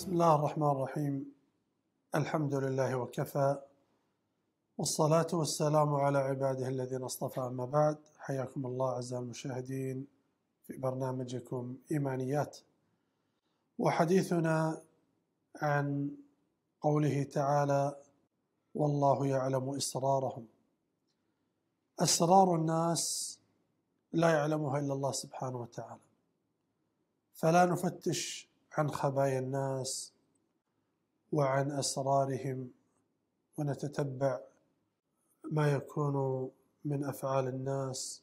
بسم الله الرحمن الرحيم الحمد لله وكفى والصلاة والسلام على عباده الذين اصطفى أما بعد حياكم الله أعزائي المشاهدين في برنامجكم إيمانيات وحديثنا عن قوله تعالى والله يعلم إسرارهم أسرار الناس لا يعلمها إلا الله سبحانه وتعالى فلا نفتش عن خبايا الناس وعن اسرارهم ونتتبع ما يكون من افعال الناس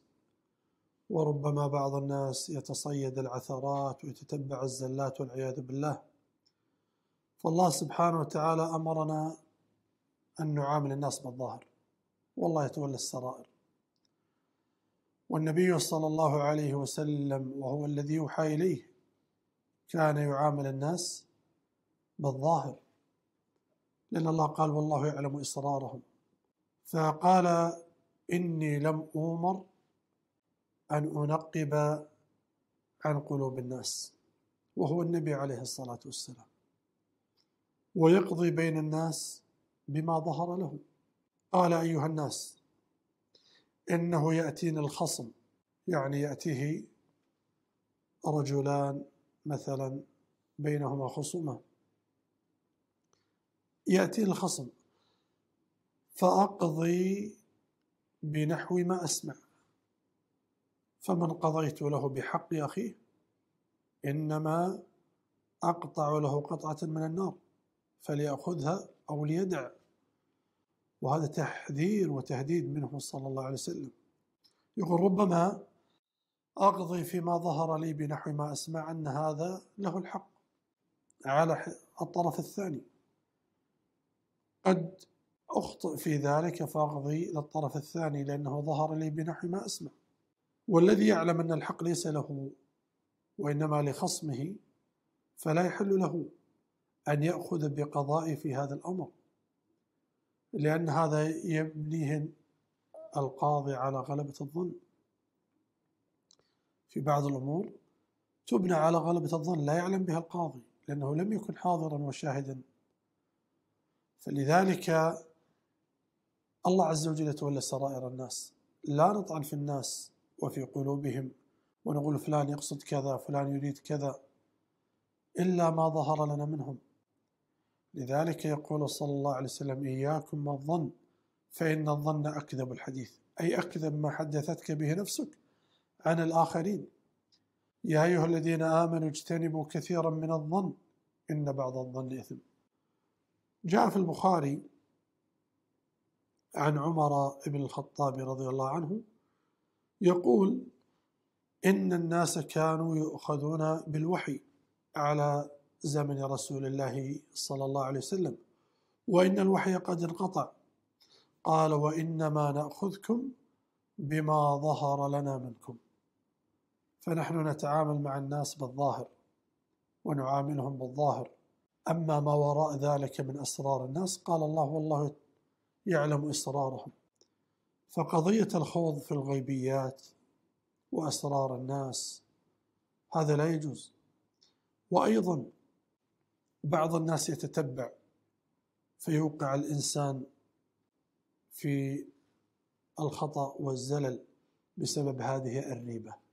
وربما بعض الناس يتصيد العثرات ويتتبع الزلات والعياذ بالله فالله سبحانه وتعالى امرنا ان نعامل الناس بالظاهر والله يتولى السرائر والنبي صلى الله عليه وسلم وهو الذي يوحى اليه كان يعامل الناس بالظاهر لأن الله قال والله يعلم إسرارهم فقال إني لم أومر أن أنقب عن قلوب الناس وهو النبي عليه الصلاة والسلام ويقضي بين الناس بما ظهر له قال أيها الناس إنه يأتيني الخصم يعني يأتيه رجلان مثلا بينهما خصومة يأتي الخصم فأقضي بنحو ما أسمع فمن قضيت له بحق أخيه إنما أقطع له قطعة من النار فليأخذها أو ليدع وهذا تحذير وتهديد منه صلى الله عليه وسلم يقول ربما أقضي فيما ظهر لي بنحو ما أسمع أن هذا له الحق على الطرف الثاني قد أخطئ في ذلك فأقضي للطرف الثاني لأنه ظهر لي بنحو ما أسمع والذي يعلم أن الحق ليس له وإنما لخصمه فلا يحل له أن يأخذ بقضائي في هذا الأمر لأن هذا يبنيه القاضي على غلبة الظن في بعض الأمور تبنى على غلبة الظن لا يعلم بها القاضي لأنه لم يكن حاضرا وشاهدا فلذلك الله عز وجل يتولى سرائر الناس لا نطعن في الناس وفي قلوبهم ونقول فلان يقصد كذا فلان يريد كذا إلا ما ظهر لنا منهم لذلك يقول صلى الله عليه وسلم إياكم الظن فإن الظن أكذب الحديث أي أكذب ما حدثتك به نفسك عن الآخرين يا أيها الذين آمنوا اجتنبوا كثيرا من الظن إن بعض الظن إثم جاء في البخاري عن عمر بن الخطاب رضي الله عنه يقول إن الناس كانوا يؤخذون بالوحي على زمن رسول الله صلى الله عليه وسلم وإن الوحي قد انقطع قال وإنما نأخذكم بما ظهر لنا منكم فنحن نتعامل مع الناس بالظاهر ونعاملهم بالظاهر أما ما وراء ذلك من أسرار الناس قال الله والله يعلم إسرارهم فقضية الخوض في الغيبيات وأسرار الناس هذا لا يجوز وأيضا بعض الناس يتتبع فيوقع الإنسان في الخطأ والزلل بسبب هذه الريبة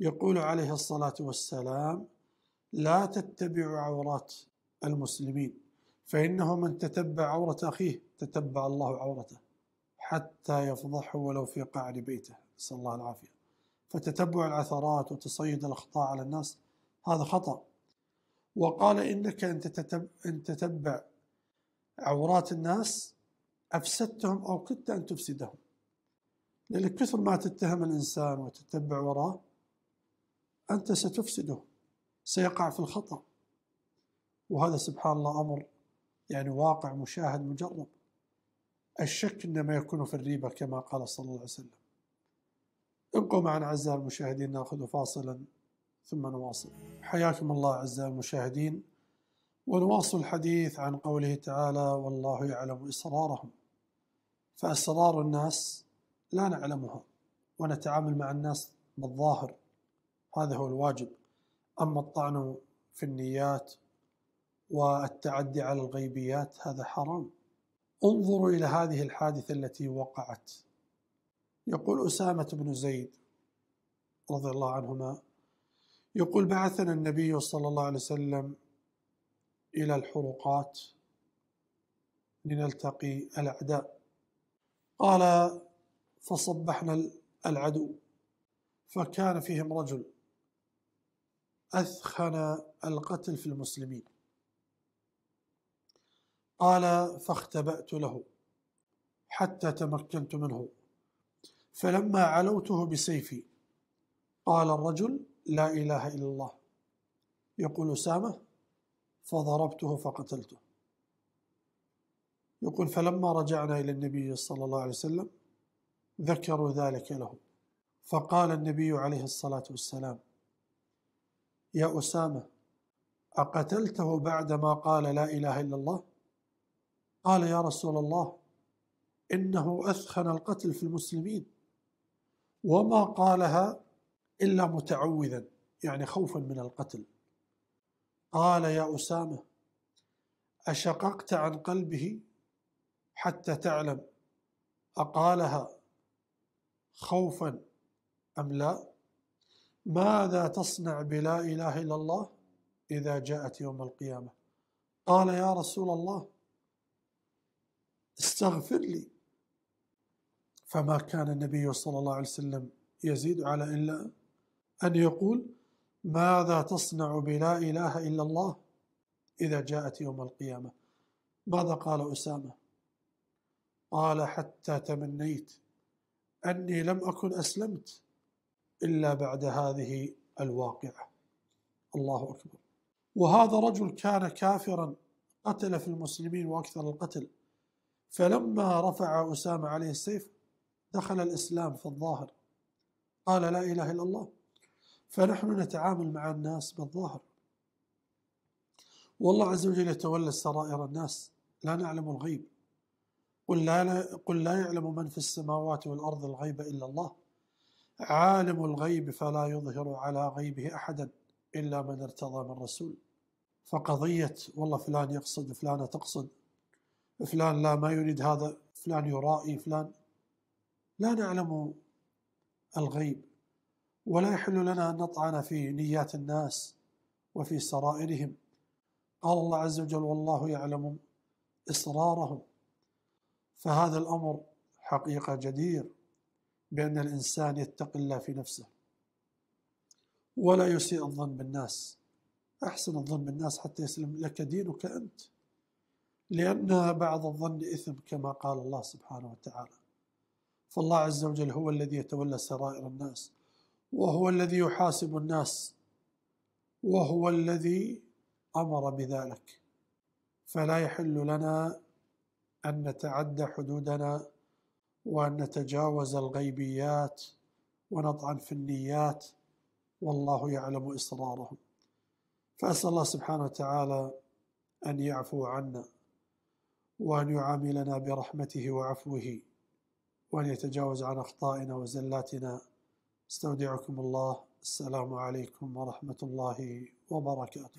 يقول عليه الصلاه والسلام لا تتبعوا عورات المسلمين فانه من تتبع عوره اخيه تتبع الله عورته حتى يفضحه ولو في قعر بيته نسال الله العافيه فتتبع العثرات وتصيد الاخطاء على الناس هذا خطا وقال انك ان تتبع عورات الناس افسدتهم او كدت ان تفسدهم لأن كثر ما تتهم الإنسان وتتبع وراه أنت ستفسده سيقع في الخطأ وهذا سبحان الله أمر يعني واقع مشاهد مجرب الشك إنما يكون في الريبة كما قال صلى الله عليه وسلم ابقوا معنا أعزائي المشاهدين نأخذ فاصلا ثم نواصل حياكم الله أعزائي المشاهدين ونواصل الحديث عن قوله تعالى والله يعلم إسرارهم فأسرار الناس لا نعلمها ونتعامل مع الناس بالظاهر هذا هو الواجب أما الطعن في النيات والتعدي على الغيبيات هذا حرام انظروا إلى هذه الحادثة التي وقعت يقول أسامة بن زيد رضي الله عنهما يقول بعثنا النبي صلى الله عليه وسلم إلى الحروقات لنلتقي الأعداء قال فصبحنا العدو فكان فيهم رجل أثخن القتل في المسلمين قال فاختبأت له حتى تمكنت منه فلما علوته بسيفي قال الرجل لا إله إلا الله يقول سامة فضربته فقتلته يقول فلما رجعنا إلى النبي صلى الله عليه وسلم ذكروا ذلك له فقال النبي عليه الصلاة والسلام يا أسامة أقتلته بعدما قال لا إله إلا الله؟ قال يا رسول الله إنه أثخن القتل في المسلمين وما قالها إلا متعوذا يعني خوفا من القتل قال يا أسامة أشققت عن قلبه حتى تعلم أقالها خوفا أم لا؟ ماذا تصنع بلا اله الا الله اذا جاءت يوم القيامه قال يا رسول الله استغفر لي فما كان النبي صلى الله عليه وسلم يزيد على الا ان يقول ماذا تصنع بلا اله الا الله اذا جاءت يوم القيامه ماذا قال اسامه قال حتى تمنيت اني لم اكن اسلمت إلا بعد هذه الواقعة الله أكبر وهذا رجل كان كافرا قتل في المسلمين وأكثر القتل فلما رفع أسامة عليه السيف دخل الإسلام في الظاهر قال لا إله إلا الله فنحن نتعامل مع الناس بالظاهر والله عز وجل يتولى سرائر الناس لا نعلم الغيب قل لا, قل لا يعلم من في السماوات والأرض الغيب إلا الله عالم الغيب فلا يظهر على غيبه احدا الا من ارتضى من رسول فقضيه والله فلان يقصد فلانه تقصد فلان لا ما يريد هذا فلان يرائي فلان لا نعلم الغيب ولا يحل لنا ان نطعن في نيات الناس وفي سرائرهم قال الله عز وجل والله يعلم اصرارهم فهذا الامر حقيقه جدير بأن الإنسان يتقي الله في نفسه ولا يسيء الظن بالناس أحسن الظن بالناس حتى يسلم لك دينك أنت لأن بعض الظن إثم كما قال الله سبحانه وتعالى فالله عز وجل هو الذي يتولى سرائر الناس وهو الذي يحاسب الناس وهو الذي أمر بذلك فلا يحل لنا أن نتعدى حدودنا وان نتجاوز الغيبيات ونطعن في النيات والله يعلم اصرارهم فاسال الله سبحانه وتعالى ان يعفو عنا وان يعاملنا برحمته وعفوه وان يتجاوز عن اخطائنا وزلاتنا استودعكم الله السلام عليكم ورحمه الله وبركاته